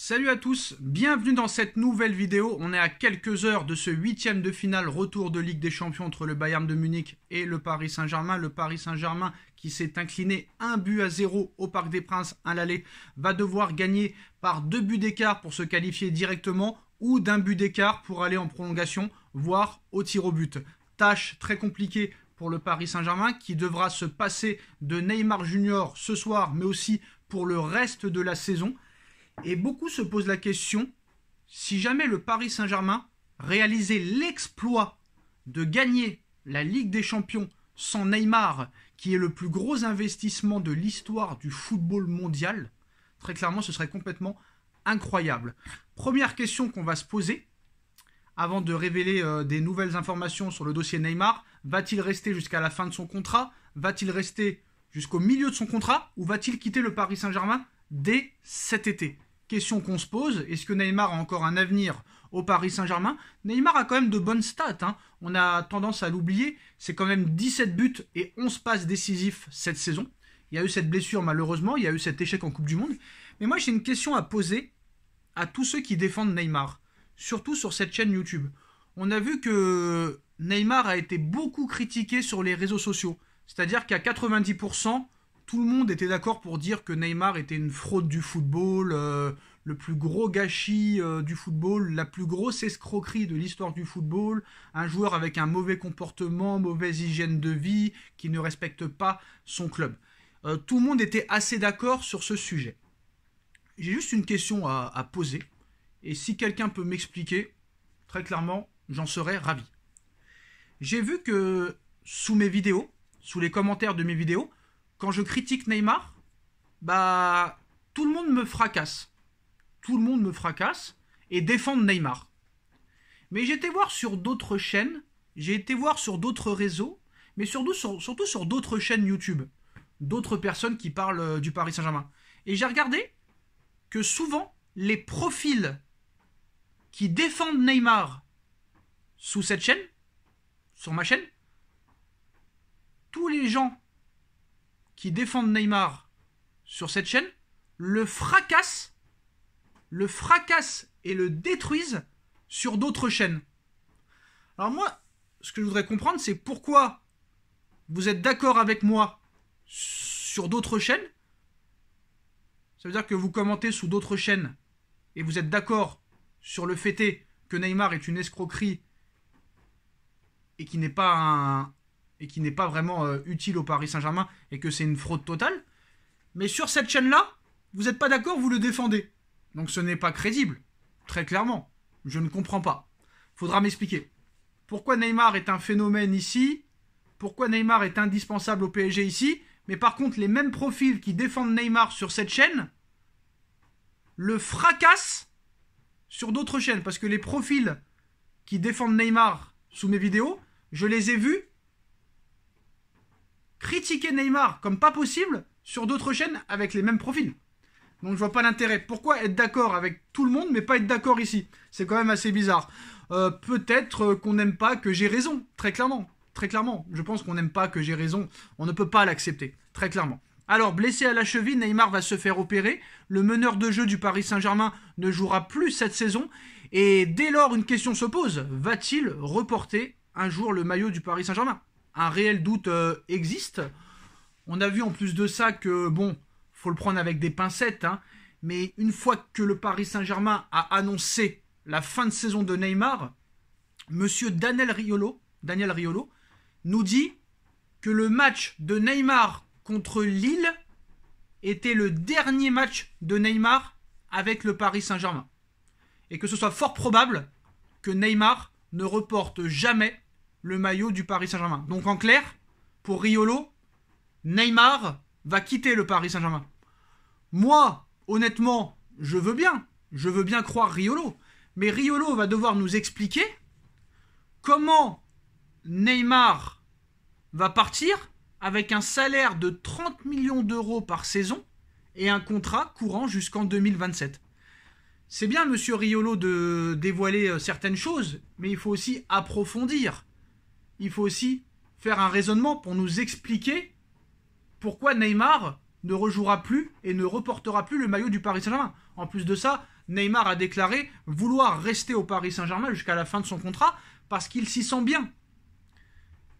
Salut à tous, bienvenue dans cette nouvelle vidéo. On est à quelques heures de ce huitième de finale retour de Ligue des Champions entre le Bayern de Munich et le Paris Saint-Germain. Le Paris Saint-Germain qui s'est incliné un but à zéro au Parc des Princes à l'aller va devoir gagner par deux buts d'écart pour se qualifier directement ou d'un but d'écart pour aller en prolongation, voire au tir au but. Tâche très compliquée pour le Paris Saint-Germain qui devra se passer de Neymar Junior ce soir mais aussi pour le reste de la saison. Et beaucoup se posent la question, si jamais le Paris Saint-Germain réalisait l'exploit de gagner la Ligue des Champions sans Neymar, qui est le plus gros investissement de l'histoire du football mondial, très clairement ce serait complètement incroyable. Première question qu'on va se poser, avant de révéler euh, des nouvelles informations sur le dossier Neymar, va-t-il rester jusqu'à la fin de son contrat Va-t-il rester jusqu'au milieu de son contrat Ou va-t-il quitter le Paris Saint-Germain dès cet été question qu'on se pose, est-ce que Neymar a encore un avenir au Paris Saint-Germain Neymar a quand même de bonnes stats, hein. on a tendance à l'oublier, c'est quand même 17 buts et 11 passes décisifs cette saison. Il y a eu cette blessure malheureusement, il y a eu cet échec en Coupe du Monde. Mais moi j'ai une question à poser à tous ceux qui défendent Neymar, surtout sur cette chaîne YouTube. On a vu que Neymar a été beaucoup critiqué sur les réseaux sociaux, c'est-à-dire qu'à 90%, tout le monde était d'accord pour dire que Neymar était une fraude du football, euh, le plus gros gâchis euh, du football, la plus grosse escroquerie de l'histoire du football, un joueur avec un mauvais comportement, mauvaise hygiène de vie, qui ne respecte pas son club. Euh, tout le monde était assez d'accord sur ce sujet. J'ai juste une question à, à poser, et si quelqu'un peut m'expliquer, très clairement, j'en serais ravi. J'ai vu que sous mes vidéos, sous les commentaires de mes vidéos, quand je critique Neymar, bah tout le monde me fracasse. Tout le monde me fracasse et défend Neymar. Mais j'ai été voir sur d'autres chaînes, j'ai été voir sur d'autres réseaux, mais surtout surtout sur d'autres chaînes YouTube, d'autres personnes qui parlent euh, du Paris Saint-Germain. Et j'ai regardé que souvent, les profils qui défendent Neymar sous cette chaîne, sur ma chaîne, tous les gens qui défendent Neymar sur cette chaîne le fracassent, le fracassent et le détruisent sur d'autres chaînes. Alors moi, ce que je voudrais comprendre, c'est pourquoi vous êtes d'accord avec moi sur d'autres chaînes. Ça veut dire que vous commentez sous d'autres chaînes et vous êtes d'accord sur le fait que Neymar est une escroquerie et qui n'est pas un, et qui n'est pas vraiment euh, utile au Paris Saint-Germain et que c'est une fraude totale. Mais sur cette chaîne-là, vous n'êtes pas d'accord, vous le défendez. Donc ce n'est pas crédible, très clairement. Je ne comprends pas. Faudra m'expliquer. Pourquoi Neymar est un phénomène ici Pourquoi Neymar est indispensable au PSG ici Mais par contre, les mêmes profils qui défendent Neymar sur cette chaîne le fracassent sur d'autres chaînes. Parce que les profils qui défendent Neymar sous mes vidéos, je les ai vus critiquer Neymar comme pas possible sur d'autres chaînes avec les mêmes profils. Donc je vois pas l'intérêt. Pourquoi être d'accord avec tout le monde mais pas être d'accord ici C'est quand même assez bizarre. Euh, peut-être euh, qu'on n'aime pas que j'ai raison, très clairement. Très clairement. Je pense qu'on n'aime pas que j'ai raison. On ne peut pas l'accepter, très clairement. Alors, blessé à la cheville, Neymar va se faire opérer. Le meneur de jeu du Paris Saint-Germain ne jouera plus cette saison. Et dès lors, une question se pose. Va-t-il reporter un jour le maillot du Paris Saint-Germain un réel doute euh, existe. On a vu en plus de ça que, bon, faut le prendre avec des pincettes, hein, mais une fois que le Paris Saint-Germain a annoncé la fin de saison de Neymar, monsieur Daniel Riolo nous dit que le match de Neymar contre Lille était le dernier match de Neymar avec le Paris Saint-Germain. Et que ce soit fort probable que Neymar ne reporte jamais le maillot du Paris Saint-Germain. Donc en clair, pour Riolo, Neymar va quitter le Paris Saint-Germain. Moi, honnêtement, je veux bien, je veux bien croire Riolo, mais Riolo va devoir nous expliquer comment Neymar va partir avec un salaire de 30 millions d'euros par saison et un contrat courant jusqu'en 2027. C'est bien, monsieur Riolo, de dévoiler euh, certaines choses, mais il faut aussi approfondir il faut aussi faire un raisonnement pour nous expliquer pourquoi Neymar ne rejouera plus et ne reportera plus le maillot du Paris Saint-Germain. En plus de ça, Neymar a déclaré vouloir rester au Paris Saint-Germain jusqu'à la fin de son contrat parce qu'il s'y sent bien.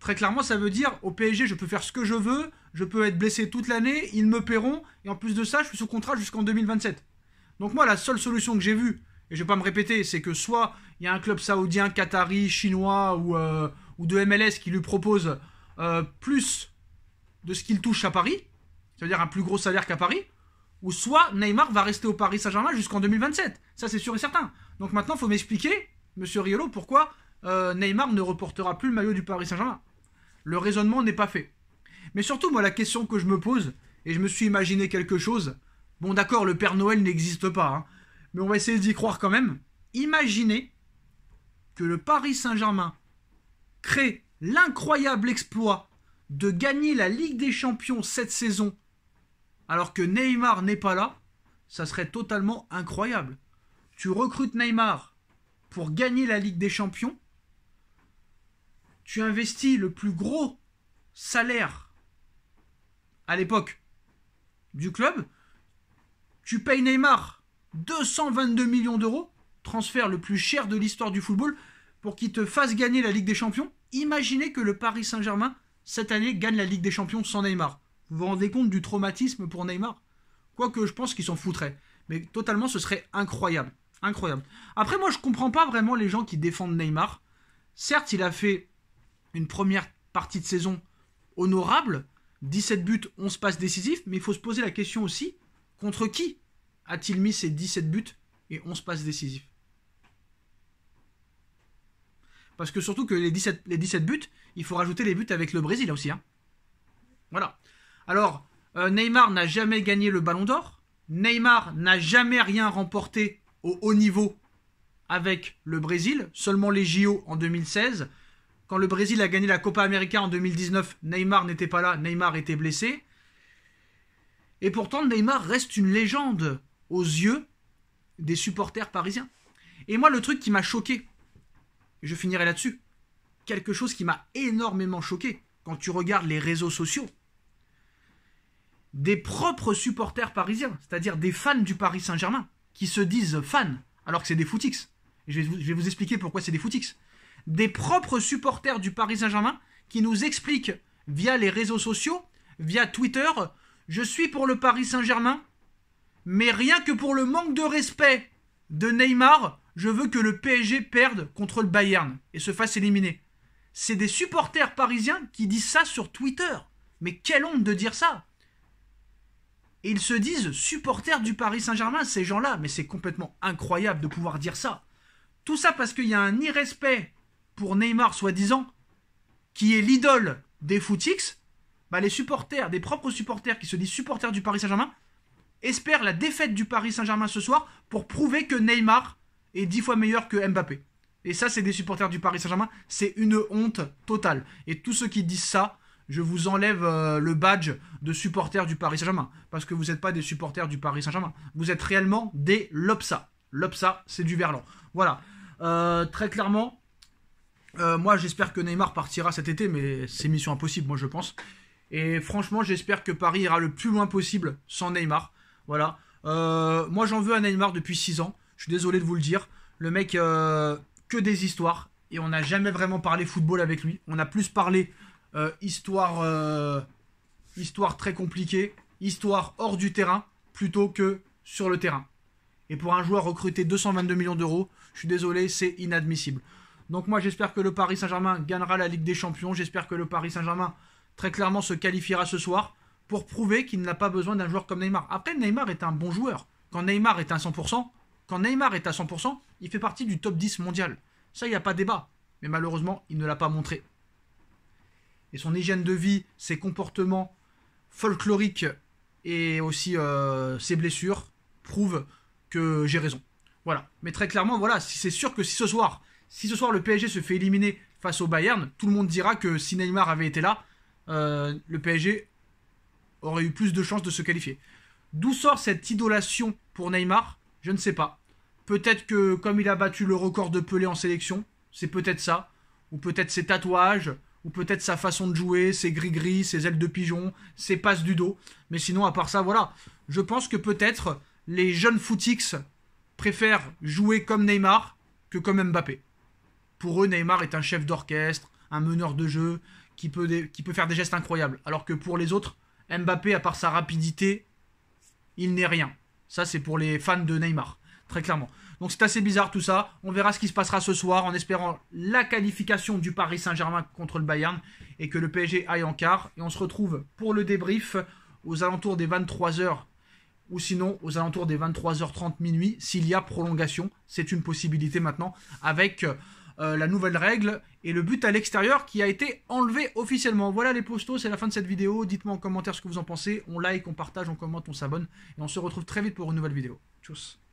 Très clairement, ça veut dire au PSG, je peux faire ce que je veux, je peux être blessé toute l'année, ils me paieront, et en plus de ça, je suis sous contrat jusqu'en 2027. Donc moi, la seule solution que j'ai vue, et je ne vais pas me répéter, c'est que soit il y a un club saoudien, qatari, chinois ou, euh, ou de MLS qui lui propose euh, plus de ce qu'il touche à Paris, c'est-à-dire un plus gros salaire qu'à Paris, ou soit Neymar va rester au Paris Saint-Germain jusqu'en 2027. Ça, c'est sûr et certain. Donc maintenant, il faut m'expliquer, monsieur Riolo, pourquoi euh, Neymar ne reportera plus le maillot du Paris Saint-Germain. Le raisonnement n'est pas fait. Mais surtout, moi, la question que je me pose, et je me suis imaginé quelque chose, bon d'accord, le Père Noël n'existe pas, hein, mais on va essayer d'y croire quand même. Imaginez que le Paris Saint-Germain crée l'incroyable exploit de gagner la Ligue des Champions cette saison, alors que Neymar n'est pas là, ça serait totalement incroyable. Tu recrutes Neymar pour gagner la Ligue des Champions, tu investis le plus gros salaire à l'époque du club, tu payes Neymar 222 millions d'euros, transfert le plus cher de l'histoire du football, pour qu'il te fasse gagner la Ligue des Champions. Imaginez que le Paris Saint-Germain, cette année, gagne la Ligue des Champions sans Neymar. Vous vous rendez compte du traumatisme pour Neymar Quoique je pense qu'il s'en foutrait. Mais totalement, ce serait incroyable. Incroyable. Après, moi, je ne comprends pas vraiment les gens qui défendent Neymar. Certes, il a fait une première partie de saison honorable. 17 buts, 11 passes décisifs, Mais il faut se poser la question aussi, contre qui a-t-il mis ses 17 buts et 11 passes décisifs Parce que surtout que les 17, buts, il faut rajouter les buts avec le Brésil aussi. Hein. Voilà. Alors, euh, Neymar n'a jamais gagné le ballon d'or. Neymar n'a jamais rien remporté au haut niveau avec le Brésil. Seulement les JO en 2016. Quand le Brésil a gagné la Copa América en 2019, Neymar n'était pas là, Neymar était blessé. Et pourtant, Neymar reste une légende aux yeux des supporters parisiens. Et moi, le truc qui m'a choqué je finirai là-dessus. Quelque chose qui m'a énormément choqué quand tu regardes les réseaux sociaux. Des propres supporters parisiens, c'est-à-dire des fans du Paris Saint-Germain, qui se disent fans, alors que c'est des footix. Je vais, vous, je vais vous expliquer pourquoi c'est des footix. Des propres supporters du Paris Saint-Germain qui nous expliquent via les réseaux sociaux, via Twitter, je suis pour le Paris Saint-Germain, mais rien que pour le manque de respect de Neymar, je veux que le PSG perde contre le Bayern et se fasse éliminer. C'est des supporters parisiens qui disent ça sur Twitter. Mais quelle honte de dire ça Et ils se disent supporters du Paris Saint-Germain, ces gens-là. Mais c'est complètement incroyable de pouvoir dire ça. Tout ça parce qu'il y a un irrespect pour Neymar, soi-disant, qui est l'idole des footix. Bah, les supporters, des propres supporters qui se disent supporters du Paris Saint-Germain, espèrent la défaite du Paris Saint-Germain ce soir pour prouver que Neymar et dix fois meilleur que Mbappé. Et ça, c'est des supporters du Paris Saint-Germain, c'est une honte totale. Et tous ceux qui disent ça, je vous enlève euh, le badge de supporter du Paris Saint-Germain. Parce que vous n'êtes pas des supporters du Paris Saint-Germain. Vous êtes réellement des LOPSA. LOPSA, c'est du verlan. Voilà. Euh, très clairement, euh, moi j'espère que Neymar partira cet été, mais c'est mission impossible, moi je pense. Et franchement, j'espère que Paris ira le plus loin possible sans Neymar. Voilà. moi j'en veux à Neymar depuis six ans. Je suis désolé de vous le dire. Le mec, euh, que des histoires. Et on n'a jamais vraiment parlé football avec lui. On a plus parlé euh, histoire, euh, histoire très compliquée, histoire hors du terrain, plutôt que sur le terrain. Et pour un joueur recruté 222 millions d'euros, je suis désolé, c'est inadmissible. Donc moi j'espère que le Paris Saint-Germain gagnera la Ligue des Champions. J'espère que le Paris Saint-Germain très clairement se qualifiera ce soir pour prouver qu'il n'a pas besoin d'un joueur comme Neymar. Après Neymar est un bon joueur. Quand Neymar est à 100%, quand Neymar est à 100%, il fait partie du top 10 mondial. Ça, il n'y a pas débat. Mais malheureusement, il ne l'a pas montré. Et son hygiène de vie, ses comportements folkloriques et aussi euh, ses blessures prouvent que j'ai raison. Voilà. Mais très clairement, voilà, c'est sûr que si ce soir, si ce soir le PSG se fait éliminer face au Bayern, tout le monde dira que si Neymar avait été là, euh, le PSG aurait eu plus de chances de se qualifier. D'où sort cette idolation pour Neymar je ne sais pas. Peut-être que comme il a battu le record de Pelé en sélection, c'est peut-être ça. Ou peut-être ses tatouages, ou peut-être sa façon de jouer, ses gris-gris, ses ailes de pigeon, ses passes du dos. Mais sinon, à part ça, voilà. Je pense que peut-être les jeunes footix préfèrent jouer comme Neymar que comme Mbappé. Pour eux, Neymar est un chef d'orchestre, un meneur de jeu, qui peut, qui peut faire des gestes incroyables. Alors que pour les autres, Mbappé, à part sa rapidité, il n'est rien. Ça, c'est pour les fans de Neymar, très clairement. Donc c'est assez bizarre tout ça. On verra ce qui se passera ce soir en espérant la qualification du Paris Saint-Germain contre le Bayern et que le PSG aille en quart. Et on se retrouve pour le débrief aux alentours des 23h ou sinon aux alentours des 23h30 minuit s'il y a prolongation. C'est une possibilité maintenant avec euh, la nouvelle règle et le but à l'extérieur qui a été enlevé officiellement. Voilà les postos, c'est la fin de cette vidéo. Dites-moi en commentaire ce que vous en pensez. On like, on partage, on commente, on s'abonne et on se retrouve très vite pour une nouvelle vidéo. Tchuss